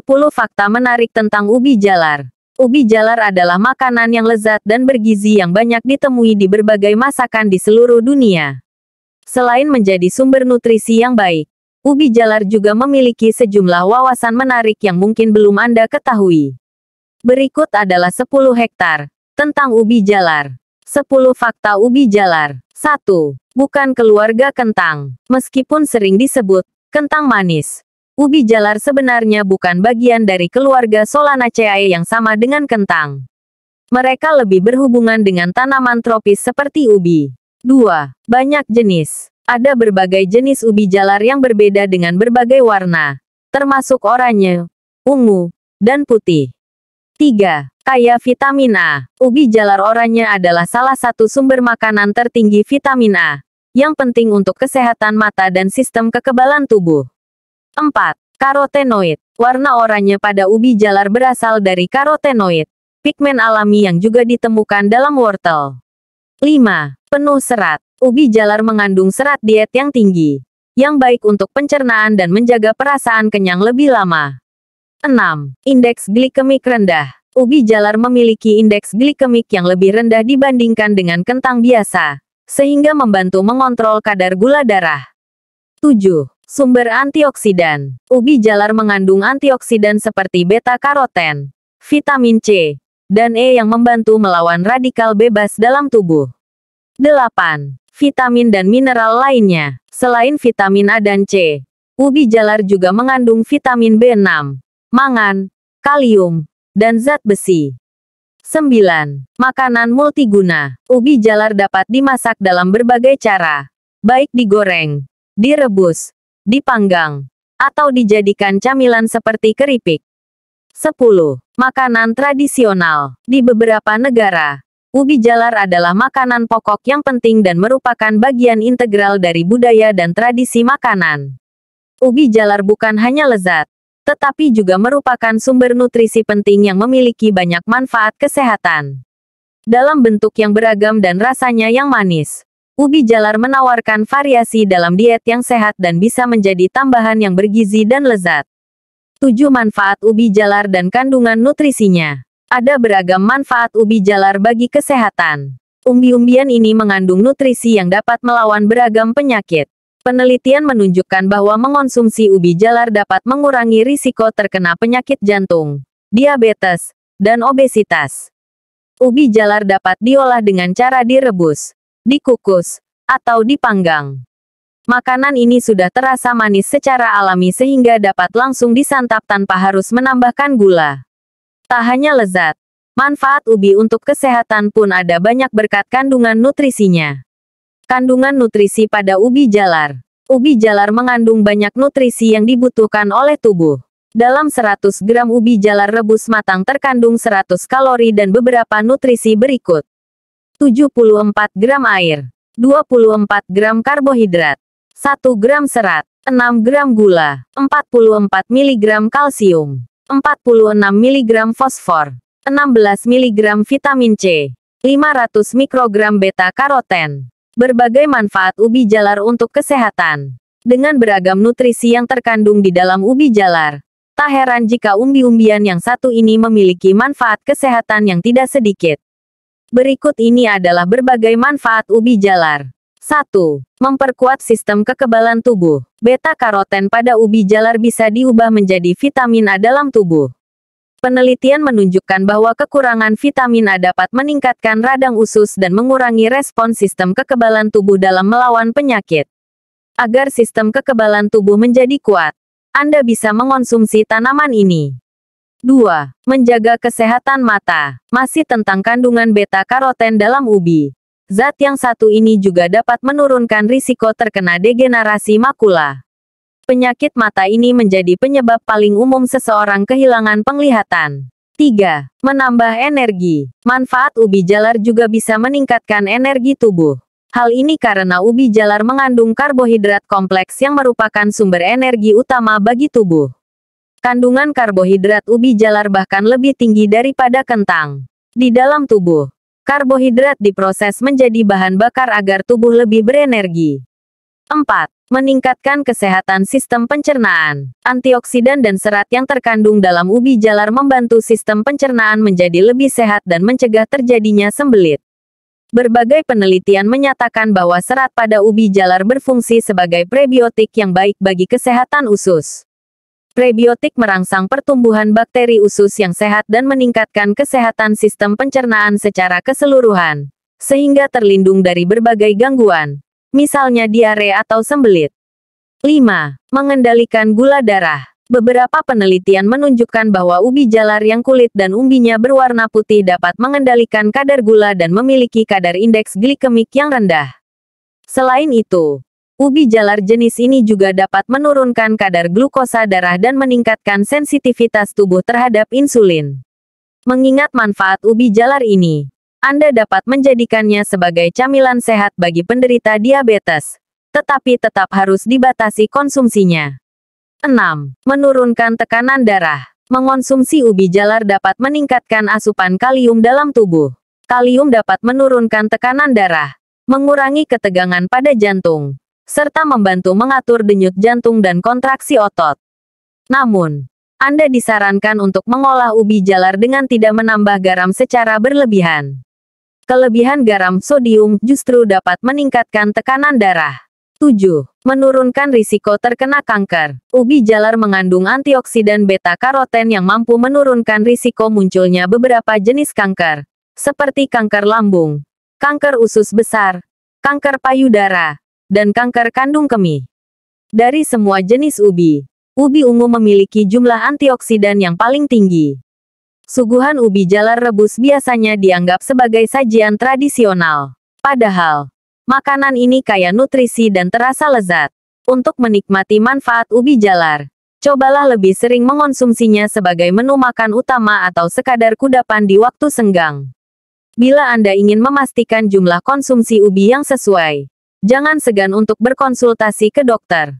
10 fakta menarik tentang ubi jalar. Ubi jalar adalah makanan yang lezat dan bergizi yang banyak ditemui di berbagai masakan di seluruh dunia. Selain menjadi sumber nutrisi yang baik, ubi jalar juga memiliki sejumlah wawasan menarik yang mungkin belum Anda ketahui. Berikut adalah 10 hektar tentang ubi jalar. 10 fakta ubi jalar. 1. Bukan keluarga kentang. Meskipun sering disebut kentang manis, ubi jalar sebenarnya bukan bagian dari keluarga Solanaceae yang sama dengan kentang. Mereka lebih berhubungan dengan tanaman tropis seperti ubi. 2. Banyak jenis. Ada berbagai jenis ubi jalar yang berbeda dengan berbagai warna, termasuk oranye, ungu, dan putih. 3. Kaya vitamin A. Ubi jalar oranye adalah salah satu sumber makanan tertinggi vitamin A, yang penting untuk kesehatan mata dan sistem kekebalan tubuh. 4. Karotenoid. Warna oranye pada ubi jalar berasal dari karotenoid, pigmen alami yang juga ditemukan dalam wortel. 5. Penuh serat. Ubi jalar mengandung serat diet yang tinggi, yang baik untuk pencernaan dan menjaga perasaan kenyang lebih lama. 6. Indeks glikemik rendah. Ubi jalar memiliki indeks glikemik yang lebih rendah dibandingkan dengan kentang biasa, sehingga membantu mengontrol kadar gula darah. 7. Sumber antioksidan. Ubi jalar mengandung antioksidan seperti beta-karoten, vitamin C, dan E yang membantu melawan radikal bebas dalam tubuh. 8. Vitamin dan mineral lainnya. Selain vitamin A dan C, ubi jalar juga mengandung vitamin B6, mangan, kalium, dan zat besi. 9. Makanan multiguna. Ubi jalar dapat dimasak dalam berbagai cara, baik digoreng, direbus, dipanggang, atau dijadikan camilan seperti keripik. 10. Makanan tradisional. Di beberapa negara, ubi jalar adalah makanan pokok yang penting dan merupakan bagian integral dari budaya dan tradisi makanan. Ubi jalar bukan hanya lezat, tetapi juga merupakan sumber nutrisi penting yang memiliki banyak manfaat kesehatan. Dalam bentuk yang beragam dan rasanya yang manis, Ubi jalar menawarkan variasi dalam diet yang sehat dan bisa menjadi tambahan yang bergizi dan lezat. 7 manfaat ubi jalar dan kandungan nutrisinya. Ada beragam manfaat ubi jalar bagi kesehatan. Umbi-umbian ini mengandung nutrisi yang dapat melawan beragam penyakit. Penelitian menunjukkan bahwa mengonsumsi ubi jalar dapat mengurangi risiko terkena penyakit jantung, diabetes, dan obesitas. Ubi jalar dapat diolah dengan cara direbus, dikukus, atau dipanggang. Makanan ini sudah terasa manis secara alami sehingga dapat langsung disantap tanpa harus menambahkan gula. Tak hanya lezat, manfaat ubi untuk kesehatan pun ada banyak berkat kandungan nutrisinya. Kandungan nutrisi pada ubi jalar. Ubi jalar mengandung banyak nutrisi yang dibutuhkan oleh tubuh. Dalam 100 gram ubi jalar rebus matang terkandung 100 kalori dan beberapa nutrisi berikut. 74 gram air, 24 gram karbohidrat, 1 gram serat, 6 gram gula, 44 mg kalsium, 46 mg fosfor, 16 mg vitamin C, 500 mikrogram beta karoten. Berbagai manfaat ubi jalar untuk kesehatan. Dengan beragam nutrisi yang terkandung di dalam ubi jalar, tak heran jika umbi-umbian yang satu ini memiliki manfaat kesehatan yang tidak sedikit. Berikut ini adalah berbagai manfaat ubi jalar. 1. Memperkuat sistem kekebalan tubuh. Beta karoten pada ubi jalar bisa diubah menjadi vitamin A dalam tubuh. Penelitian menunjukkan bahwa kekurangan vitamin A dapat meningkatkan radang usus dan mengurangi respon sistem kekebalan tubuh dalam melawan penyakit. Agar sistem kekebalan tubuh menjadi kuat, Anda bisa mengonsumsi tanaman ini. 2. Menjaga kesehatan mata. Masih tentang kandungan beta-karoten dalam ubi. Zat yang satu ini juga dapat menurunkan risiko terkena degenerasi makula. Penyakit mata ini menjadi penyebab paling umum seseorang kehilangan penglihatan. 3. Menambah energi. Manfaat ubi jalar juga bisa meningkatkan energi tubuh. Hal ini karena ubi jalar mengandung karbohidrat kompleks yang merupakan sumber energi utama bagi tubuh. Kandungan karbohidrat ubi jalar bahkan lebih tinggi daripada kentang. Di dalam tubuh, karbohidrat diproses menjadi bahan bakar agar tubuh lebih berenergi. 4. Meningkatkan kesehatan sistem pencernaan. Antioksidan dan serat yang terkandung dalam ubi jalar membantu sistem pencernaan menjadi lebih sehat dan mencegah terjadinya sembelit. Berbagai penelitian menyatakan bahwa serat pada ubi jalar berfungsi sebagai prebiotik yang baik bagi kesehatan usus. Prebiotik merangsang pertumbuhan bakteri usus yang sehat dan meningkatkan kesehatan sistem pencernaan secara keseluruhan, sehingga terlindung dari berbagai gangguan, misalnya diare atau sembelit. 5. Mengendalikan gula darah. Beberapa penelitian menunjukkan bahwa ubi jalar yang kulit dan umbinya berwarna putih dapat mengendalikan kadar gula dan memiliki kadar indeks glikemik yang rendah. Selain itu, ubi jalar jenis ini juga dapat menurunkan kadar glukosa darah dan meningkatkan sensitivitas tubuh terhadap insulin. Mengingat manfaat ubi jalar ini, Anda dapat menjadikannya sebagai camilan sehat bagi penderita diabetes, tetapi tetap harus dibatasi konsumsinya. 6. Menurunkan tekanan darah. Mengonsumsi ubi jalar dapat meningkatkan asupan kalium dalam tubuh. Kalium dapat menurunkan tekanan darah, mengurangi ketegangan pada jantung, serta membantu mengatur denyut jantung dan kontraksi otot. Namun, Anda disarankan untuk mengolah ubi jalar dengan tidak menambah garam secara berlebihan. Kelebihan garam sodium justru dapat meningkatkan tekanan darah. 7. Menurunkan risiko terkena kanker. Ubi jalar mengandung antioksidan beta-karoten yang mampu menurunkan risiko munculnya beberapa jenis kanker, seperti kanker lambung, kanker usus besar, kanker payudara, dan kanker kandung kemih. Dari semua jenis ubi, ubi ungu memiliki jumlah antioksidan yang paling tinggi. Suguhan ubi jalar rebus biasanya dianggap sebagai sajian tradisional. Padahal, makanan ini kaya nutrisi dan terasa lezat. Untuk menikmati manfaat ubi jalar, cobalah lebih sering mengonsumsinya sebagai menu makan utama atau sekadar kudapan di waktu senggang. Bila Anda ingin memastikan jumlah konsumsi ubi yang sesuai, Jangan segan untuk berkonsultasi ke dokter.